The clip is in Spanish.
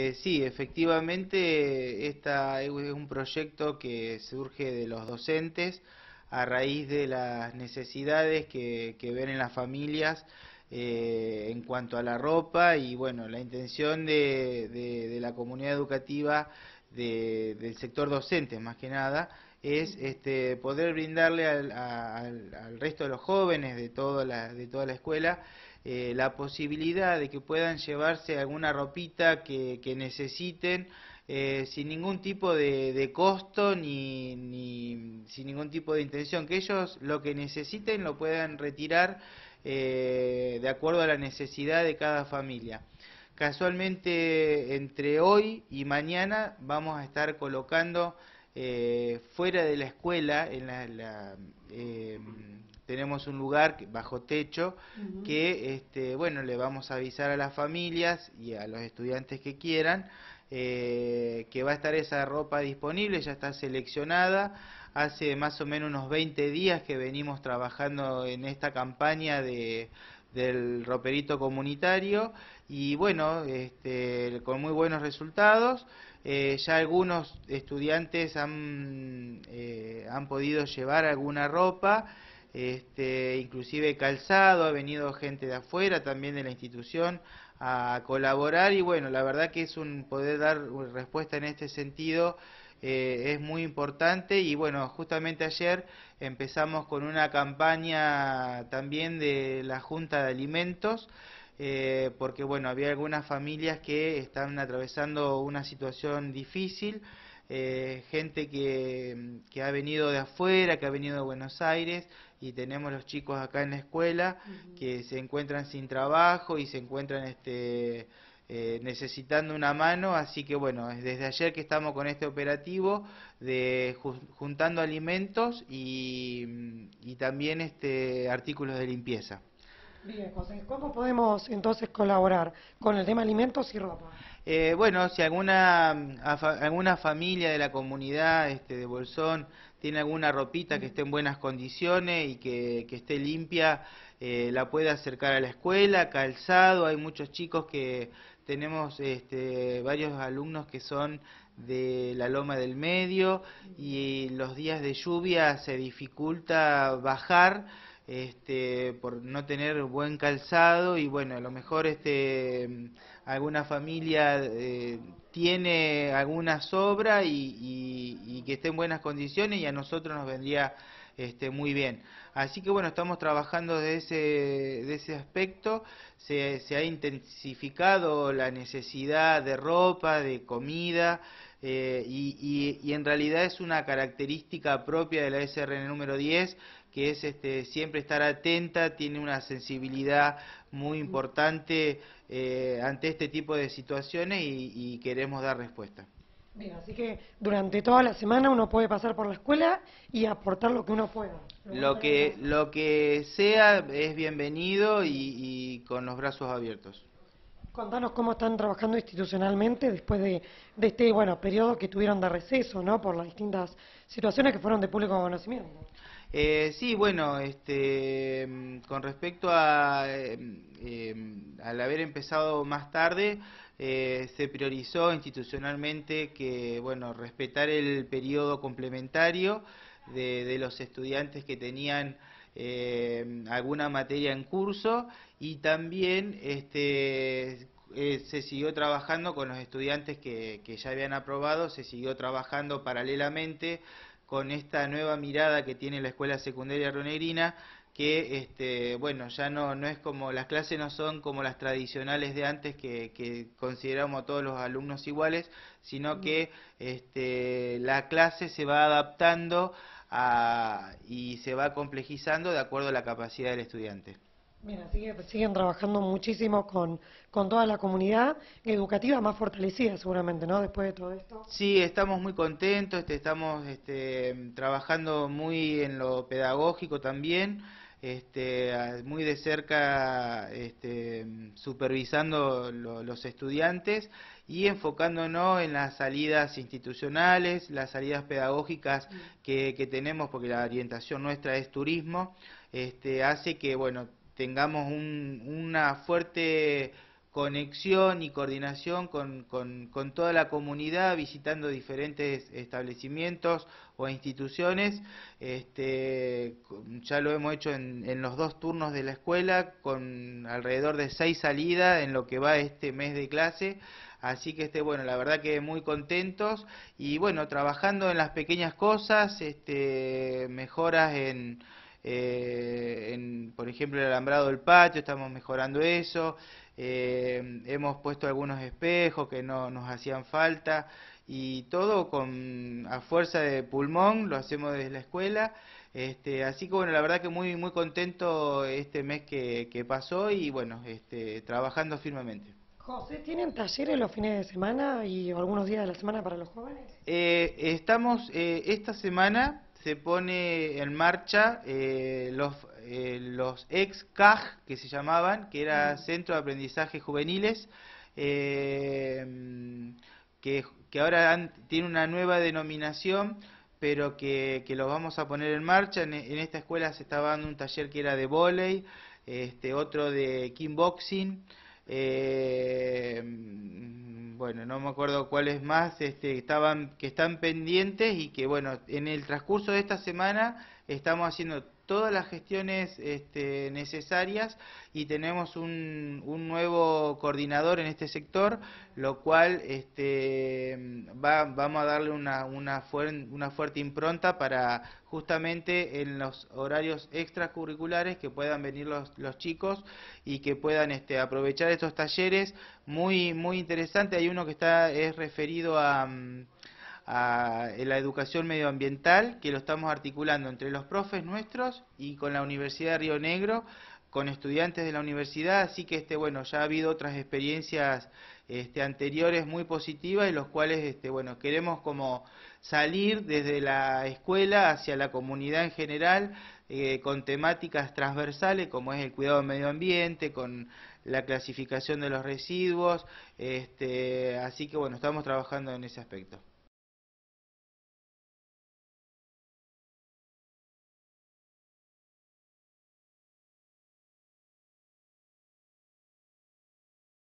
Eh, sí, efectivamente, esta es un proyecto que surge de los docentes a raíz de las necesidades que, ven en las familias eh, en cuanto a la ropa y bueno, la intención de, la comunidad educativa del sector docente más que nada es este, poder brindarle al, resto de los jóvenes de toda la escuela eh, la posibilidad de que puedan llevarse alguna ropita que, necesiten eh, sin ningún tipo de, costo ni, sin ningún tipo de intención, que ellos lo que necesiten lo puedan retirar eh, de acuerdo a la necesidad de cada familia. Casualmente entre hoy y mañana vamos a estar colocando fuera de la escuela, en la, la tenemos un lugar bajo techo que, este, bueno, le vamos a avisar a las familias y a los estudiantes que quieran eh, que va a estar esa ropa disponible, ya está seleccionada. Hace más o menos unos 20 días que venimos trabajando en esta campaña de, del roperito comunitario y bueno, este, con muy buenos resultados. Eh, ya algunos estudiantes han, eh, han podido llevar alguna ropa este, inclusive calzado, ha venido gente de afuera también de la institución a colaborar y bueno, la verdad que es un poder dar respuesta en este sentido. Eh, es muy importante y bueno, justamente ayer empezamos con una campaña también de la Junta de Alimentos, eh, porque bueno, había algunas familias que están atravesando una situación difícil. Eh, gente que, ha venido de afuera, que ha venido de Buenos Aires, y tenemos los chicos acá en la escuela que se encuentran sin trabajo y se encuentran este, eh, necesitando una mano, así que bueno, desde ayer que estamos con este operativo de juntando alimentos y, y también este, artículos de limpieza. Bien, José, ¿cómo podemos entonces colaborar con el tema alimentos y ropa? Eh, bueno, si alguna, alguna familia de la comunidad este, de Bolsón tiene alguna ropita que esté en buenas condiciones y que, esté limpia, eh, la puede acercar a la escuela, calzado, hay muchos chicos que tenemos este, varios alumnos que son de la Loma del Medio y los días de lluvia se dificulta bajar este, por no tener buen calzado y bueno, a lo mejor este, alguna familia eh, tiene alguna sobra y, que esté en buenas condiciones y a nosotros nos vendría este, muy bien. Así que bueno, estamos trabajando de ese, de ese aspecto, se, ha intensificado la necesidad de ropa, de comida, eh, y, en realidad es una característica propia de la SRN número 10 que es este, siempre estar atenta, tiene una sensibilidad muy importante eh, ante este tipo de situaciones y, queremos dar respuesta. Bien, así que durante toda la semana uno puede pasar por la escuela y aportar lo que uno pueda. Lo, que, lo que sea es bienvenido y, con los brazos abiertos. Contanos cómo están trabajando institucionalmente después de, este bueno periodo que tuvieron de receso, ¿no? Por las distintas situaciones que fueron de público conocimiento. Eh, sí, bueno, este, mm, con respecto a, em, em, al haber empezado más tarde, eh, se priorizó institucionalmente que, bueno, respetar el periodo complementario de, los estudiantes que tenían em, alguna materia en curso y también este, eh, se siguió trabajando con los estudiantes que, que, ya habían aprobado, se siguió trabajando paralelamente con esta nueva mirada que tiene la escuela secundaria ronegrina, que este, bueno, ya no, no es como, las clases no son como las tradicionales de antes que, que consideramos a todos los alumnos iguales, sino mm. que este, la clase se va adaptando y se va complejizando de acuerdo a la capacidad del estudiante. Mira, siguen trabajando muchísimo con, toda la comunidad educativa más fortalecida seguramente, ¿no? Después de todo esto. Sí, estamos muy contentos, este, estamos este, trabajando muy en lo pedagógico también, este, muy de cerca este, supervisando los estudiantes y enfocándonos en las salidas institucionales, las salidas pedagógicas que, que tenemos, porque la orientación nuestra es turismo, hace que, bueno, tengamos una fuerte conexión y coordinación con, toda la comunidad, visitando diferentes establecimientos o instituciones. Este, ya lo hemos hecho en, los dos turnos de la escuela, con alrededor de seis salidas en lo que va este mes de clase. Así que este, bueno, la verdad que muy contentos y bueno, trabajando en las pequeñas cosas, este, mejoras en eh, en, por ejemplo, el alambrado del patio, estamos mejorando eso, eh, hemos puesto algunos espejos que no nos hacían falta y todo con a fuerza de pulmón, lo hacemos desde la escuela. Este, así que bueno, la verdad que muy muy contento este mes que, que pasó y bueno, este, trabajando firmemente. José, ¿tienen talleres los fines de semana y algunos días de la semana para los jóvenes? Eh, estamos esta semana se pone en marcha eh, los, eh, los ex CAG que se llamaban, que era Centro de Aprendizaje Juveniles, eh, que, ahora tiene una nueva denominación, pero que, que los vamos a poner en marcha. En, esta escuela se estaba dando un taller que era de volei, este, otro de kickboxing. Eh, mm, bueno, no me acuerdo cuáles más este, estaban, que están pendientes y que, bueno, en el transcurso de esta semana estamos haciendo todas las gestiones este, necesarias y tenemos un, un, nuevo coordinador en este sector, lo cual este, va, vamos a darle una, una, una fuerte impronta para justamente en los horarios extracurriculares que puedan venir los, los chicos y que puedan este, aprovechar estos talleres muy muy interesante hay uno que está es referido a mm, a la educación medioambiental que lo estamos articulando entre los profes nuestros y con la Universidad de Río Negro, con estudiantes de la universidad, así que este bueno, ya ha habido otras experiencias este, anteriores muy positivas y los cuales este, bueno, queremos como salir desde la escuela hacia la comunidad en general eh, con temáticas transversales como es el cuidado del medio ambiente, con la clasificación de los residuos, este, así que bueno, estamos trabajando en ese aspecto.